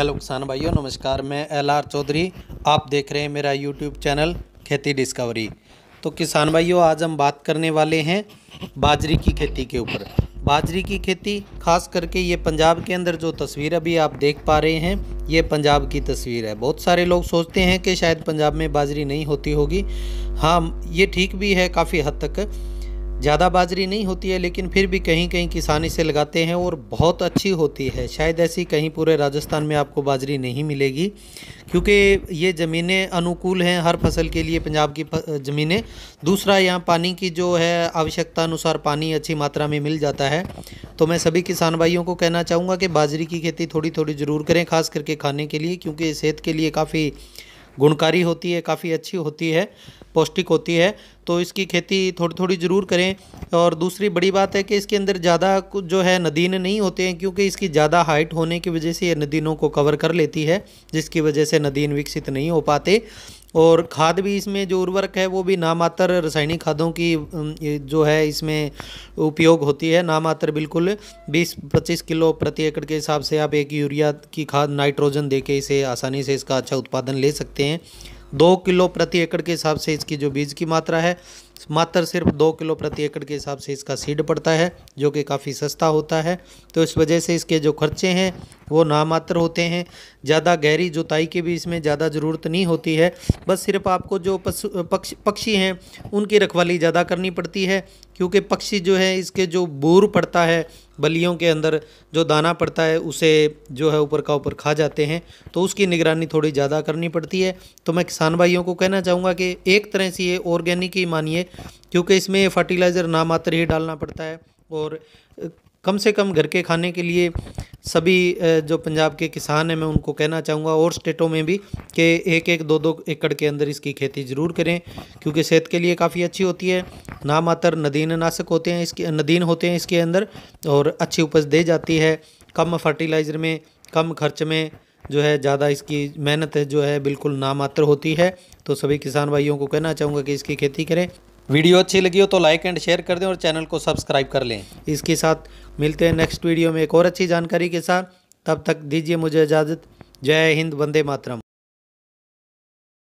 hello किसान भाइयों नमस्कार मैं एल आर चौधरी आप देख रहे हैं मेरा यूट्यूब चैनल खेती डिस्कवरी तो किसान भाइयों आज हम बात करने वाले हैं बाजरी की खेती के ऊपर बाजरी की खेती खास करके ये पंजाब के अंदर जो तस्वीर अभी आप देख पा रहे हैं ये पंजाब की तस्वीर है बहुत सारे लोग सोचते हैं कि शायद पंजाब में बाजरी नहीं होती होगी हाँ ये ठीक भी है काफ़ी हद तक ज़्यादा बाजरी नहीं होती है लेकिन फिर भी कहीं कहीं किसान इसे लगाते हैं और बहुत अच्छी होती है शायद ऐसी कहीं पूरे राजस्थान में आपको बाजरी नहीं मिलेगी क्योंकि ये ज़मीनें अनुकूल हैं हर फसल के लिए पंजाब की ज़मीनें दूसरा यहाँ पानी की जो है आवश्यकता अनुसार पानी अच्छी मात्रा में मिल जाता है तो मैं सभी किसान भाइयों को कहना चाहूँगा कि बाजरी की खेती थोड़ी थोड़ी ज़रूर करें खास करके खाने के लिए क्योंकि सेहत के लिए काफ़ी गुणकारी होती है काफ़ी अच्छी होती है पौष्टिक होती है तो इसकी खेती थोड़ी थोड़ी ज़रूर करें और दूसरी बड़ी बात है कि इसके अंदर ज़्यादा कुछ जो है नदीन नहीं होते हैं क्योंकि इसकी ज़्यादा हाइट होने की वजह से ये नदीनों को कवर कर लेती है जिसकी वजह से नदीन विकसित नहीं हो पाते और खाद भी इसमें जो उर्वरक है वो भी नामात्र रासायनिक खादों की जो है इसमें उपयोग होती है नामात्र बिल्कुल 20-25 किलो प्रति एकड़ के हिसाब से आप एक यूरिया की खाद नाइट्रोजन दे के इसे आसानी से इसका अच्छा उत्पादन ले सकते हैं दो किलो प्रति एकड़ के हिसाब से इसकी जो बीज की मात्रा है मात्र सिर्फ दो किलो प्रति एकड़ के हिसाब से इसका सीड पड़ता है जो कि काफ़ी सस्ता होता है तो इस वजह से इसके जो खर्चे हैं वो नामात्र होते हैं ज़्यादा गहरी जुताई की भी इसमें ज़्यादा ज़रूरत नहीं होती है बस सिर्फ आपको जो पशु पक्ष पक्षी हैं उनकी रखवाली ज़्यादा करनी पड़ती है क्योंकि पक्षी जो है इसके जो बूर पड़ता है बलियों के अंदर जो दाना पड़ता है उसे जो है ऊपर का ऊपर खा जाते हैं तो उसकी निगरानी थोड़ी ज़्यादा करनी पड़ती है तो मैं किसान भाइयों को कहना चाहूँगा कि एक तरह से ये ऑर्गेनिक ही मानिए क्योंकि इसमें फर्टिलाइज़र ना मात्र ही डालना पड़ता है और कम से कम घर के खाने के लिए सभी जो पंजाब के किसान हैं मैं उनको कहना चाहूँगा और स्टेटों में भी कि एक एक दो दो एकड़ के अंदर इसकी खेती ज़रूर करें क्योंकि सेहत के लिए काफ़ी अच्छी होती है ना मात्र नदीन नाशक होते हैं इसके नदीन होते हैं इसके अंदर और अच्छी उपज दे जाती है कम फर्टिलाइज़र में कम खर्च में जो है ज़्यादा इसकी मेहनत जो है बिल्कुल नामात्र होती है तो सभी किसान भाइयों को कहना चाहूँगा कि इसकी खेती करें वीडियो अच्छी लगी हो तो लाइक एंड शेयर कर दें और चैनल को सब्सक्राइब कर लें इसके साथ मिलते हैं नेक्स्ट वीडियो में एक और अच्छी जानकारी के साथ तब तक दीजिए मुझे इजाज़त जय हिंद वंदे मातरम